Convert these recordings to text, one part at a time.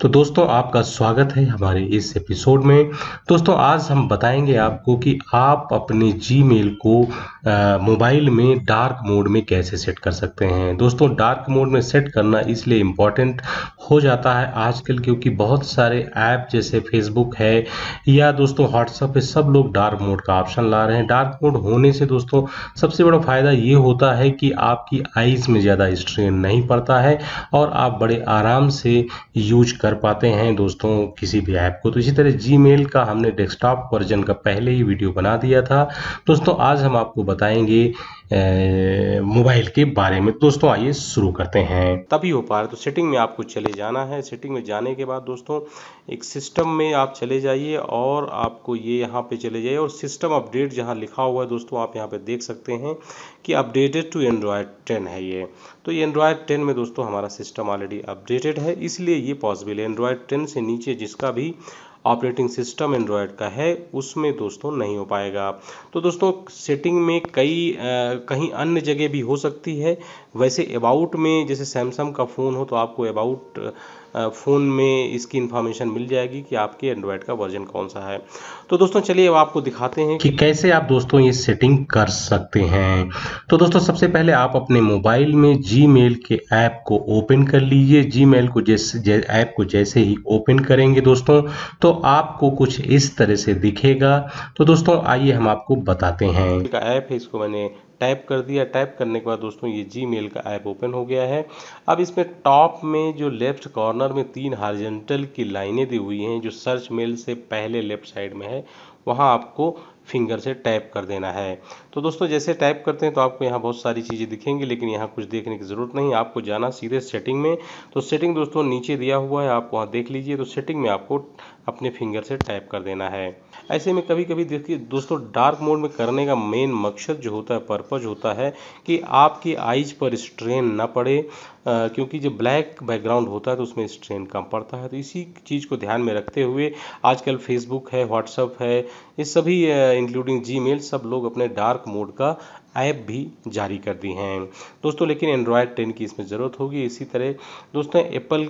तो दोस्तों आपका स्वागत है हमारे इस एपिसोड में दोस्तों आज हम बताएंगे आपको कि आप अपने जीमेल को मोबाइल में डार्क मोड में कैसे सेट कर सकते हैं दोस्तों डार्क मोड में सेट करना इसलिए इम्पॉर्टेंट हो जाता है आजकल क्योंकि बहुत सारे ऐप जैसे फेसबुक है या दोस्तों व्हाट्सअप पे सब लोग डार्क मोड का ऑप्शन ला रहे हैं डार्क मोड होने से दोस्तों सबसे बड़ा फ़ायदा ये होता है कि आपकी आईज़ में ज़्यादा स्ट्रेन नहीं पड़ता है और आप बड़े आराम से यूज कर कर पाते हैं दोस्तों किसी भी ऐप को तो इसी तरह जीमेल का हमने डेस्कटॉप वर्जन का पहले ही वीडियो बना दिया था दोस्तों आज हम आपको बताएंगे मोबाइल के बारे में दोस्तों आइए शुरू करते हैं तभी हो पा रहा तो सेटिंग में आपको चले जाना है सेटिंग में जाने के बाद दोस्तों एक सिस्टम में आप चले जाइए और आपको ये यहाँ पे चले जाइए और सिस्टम अपडेट जहाँ लिखा हुआ है दोस्तों आप यहाँ पे देख सकते हैं कि अपडेटेड टू एंड्रॉयड टेन है ये तो ये एंड्रॉयड टेन में दोस्तों हमारा सिस्टम ऑलरेडी अपडेटेड है इसलिए ये पॉसिबल है एंड्रॉयड टेन से नीचे जिसका भी ऑपरेटिंग सिस्टम एंड्रॉयड का है उसमें दोस्तों नहीं हो पाएगा तो दोस्तों सेटिंग में कई आ, कहीं अन्य जगह भी हो सकती है वैसे अबाउट में जैसे सैमसंग का फ़ोन हो तो आपको अबाउट फ़ोन में इसकी इन्फॉर्मेशन मिल जाएगी कि आपके एंड्रॉयड का वर्जन कौन सा है तो दोस्तों चलिए अब आपको दिखाते हैं कि कैसे आप दोस्तों ये सेटिंग कर सकते हैं तो दोस्तों सबसे पहले आप अपने मोबाइल में जी के ऐप को ओपन कर लीजिए जी को जैसे ऐप को जैसे ही ओपन करेंगे दोस्तों तो आपको कुछ इस तरह से दिखेगा तो दोस्तों आइए हम आपको बताते हैं ऐप है इसको मैंने टाइप कर दिया टाइप करने के बाद दोस्तों ये जी मेल का ऐप ओपन हो गया है अब इसमें टॉप में जो लेफ्ट कॉर्नर में तीन हार्जेंटल की लाइनें दी हुई हैं जो सर्च मेल से पहले लेफ्ट साइड में है वहाँ आपको फिंगर से टाइप कर देना है तो दोस्तों जैसे टाइप करते हैं तो आपको यहाँ बहुत सारी चीज़ें दिखेंगी लेकिन यहाँ कुछ देखने की ज़रूरत नहीं आपको जाना सीधे सेटिंग में तो सेटिंग दोस्तों नीचे दिया हुआ है आप वहाँ देख लीजिए तो सेटिंग में आपको अपने फिंगर से टैप कर देना है ऐसे में कभी कभी देखिए दोस्तों डार्क मोड में करने का मेन मकसद जो होता है पर्पज़ होता है कि आपकी आइज पर स्ट्रेन ना पड़े आ, क्योंकि जो ब्लैक बैकग्राउंड होता है तो उसमें स्ट्रेन कम पड़ता है तो इसी चीज़ को ध्यान में रखते हुए आजकल फेसबुक है व्हाट्सअप है ये सभी इंक्लूडिंग जी सब लोग अपने डार्क मोड का ऐप भी जारी कर दी हैं दोस्तों लेकिन एंड्रॉयड टेन की इसमें ज़रूरत होगी इसी तरह दोस्तों एप्पल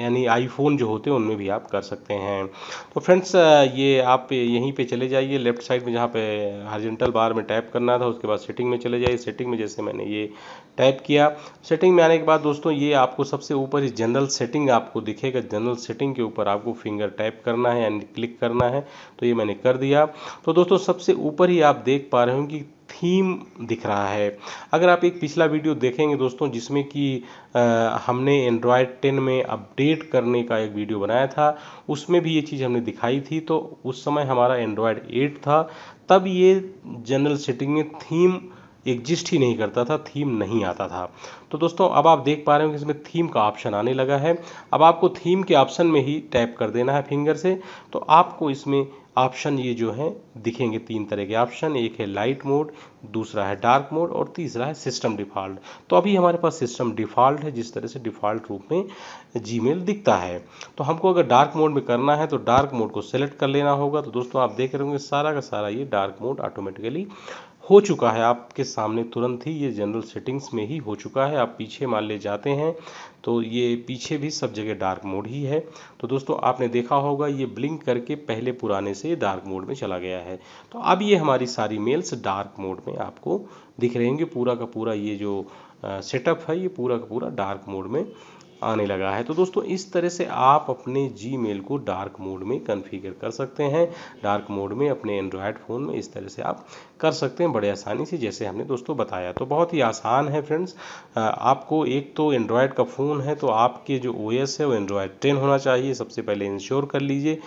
यानी आईफोन जो होते हैं उनमें भी आप कर सकते हैं तो फ्रेंड्स ये आप यहीं पे चले जाइए लेफ्ट साइड में जहाँ पे हॉरिजॉन्टल बार में टाइप करना था उसके बाद सेटिंग में चले जाइए सेटिंग में जैसे मैंने ये टाइप किया सेटिंग में आने के बाद दोस्तों ये आपको सबसे ऊपर जनरल सेटिंग आपको दिखेगा जनरल सेटिंग के ऊपर आपको फिंगर टाइप करना है यानी क्लिक करना है तो ये मैंने कर दिया तो दोस्तों सबसे ऊपर ही आप देख पा रहे हो कि थीम दिख रहा है अगर आप एक पिछला वीडियो देखेंगे दोस्तों जिसमें कि हमने एंड्रॉयड टेन में अपडेट करने का एक वीडियो बनाया था उसमें भी ये चीज़ हमने दिखाई थी तो उस समय हमारा एंड्रॉयड एट था तब ये जनरल सेटिंग में थीम एग्जिस्ट ही नहीं करता था थीम नहीं आता था तो दोस्तों अब आप देख पा रहे हो कि इसमें थीम का ऑप्शन आने लगा है अब आपको थीम के ऑप्शन में ही टैप कर देना है फिंगर से तो आपको इसमें ऑप्शन ये जो है दिखेंगे तीन तरह के ऑप्शन एक है लाइट मोड दूसरा है डार्क मोड और तीसरा है सिस्टम डिफ़ॉल्ट तो अभी हमारे पास सिस्टम डिफ़ॉल्ट है जिस तरह से डिफ़ॉल्ट रूप में जीमेल दिखता है तो हमको अगर डार्क मोड में करना है तो डार्क मोड को सेलेक्ट कर लेना होगा तो दोस्तों आप देख रहे होंगे सारा का सारा ये डार्क मोड ऑटोमेटिकली हो चुका है आपके सामने तुरंत ही ये जनरल सेटिंग्स में ही हो चुका है आप पीछे मान ले जाते हैं तो ये पीछे भी सब जगह डार्क मोड ही है तो दोस्तों आपने देखा होगा ये ब्लिंक करके पहले पुराने से डार्क मोड में चला गया है तो अब ये हमारी सारी मेल्स डार्क मोड में आपको दिख रहेंगे पूरा का पूरा ये जो सेटअप है ये पूरा का पूरा डार्क मोड में आने लगा है तो दोस्तों इस तरह से आप अपने जी को डार्क मोड में कन्फिगर कर सकते हैं डार्क मोड में अपने एंड्रॉयड फ़ोन में इस तरह से आप कर सकते हैं बड़े आसानी से जैसे हमने दोस्तों बताया तो बहुत ही आसान है फ्रेंड्स आपको एक तो एंड्रॉयड का फ़ोन है तो आपके जो ओ है वो एंड्रॉयड टेन होना चाहिए सबसे पहले इंश्योर कर लीजिए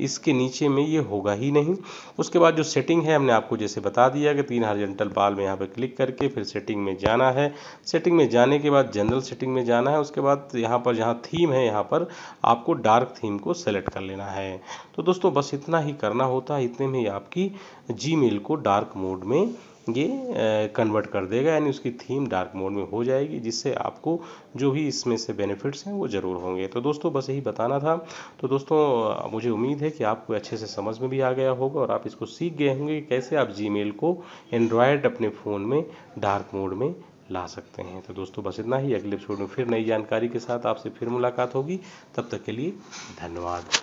इसके नीचे में ये होगा ही नहीं उसके बाद जो सेटिंग है हमने आपको जैसे बता दिया कि तीन जेंटल बाल में यहाँ पर क्लिक करके फिर सेटिंग में जाना है सेटिंग में जाने के बाद जनरल सेटिंग में जाना है उसके बाद यहाँ पर जहाँ थीम है यहाँ पर आपको डार्क थीम को सेलेक्ट कर लेना है तो दोस्तों बस इतना ही करना होता है इतने में आपकी जी को डार्क मोड में ये कन्वर्ट कर देगा यानी उसकी थीम डार्क मोड में हो जाएगी जिससे आपको जो भी इसमें से बेनिफिट्स हैं वो ज़रूर होंगे तो दोस्तों बस यही बताना था तो दोस्तों मुझे उम्मीद है कि आपको अच्छे से समझ में भी आ गया होगा और आप इसको सीख गए होंगे कि कैसे आप जी को एंड्रॉयड अपने फ़ोन में डार्क मोड में ला सकते हैं तो दोस्तों बस इतना ही अगले एपिसोड में फिर नई जानकारी के साथ आपसे फिर मुलाकात होगी तब तक के लिए धन्यवाद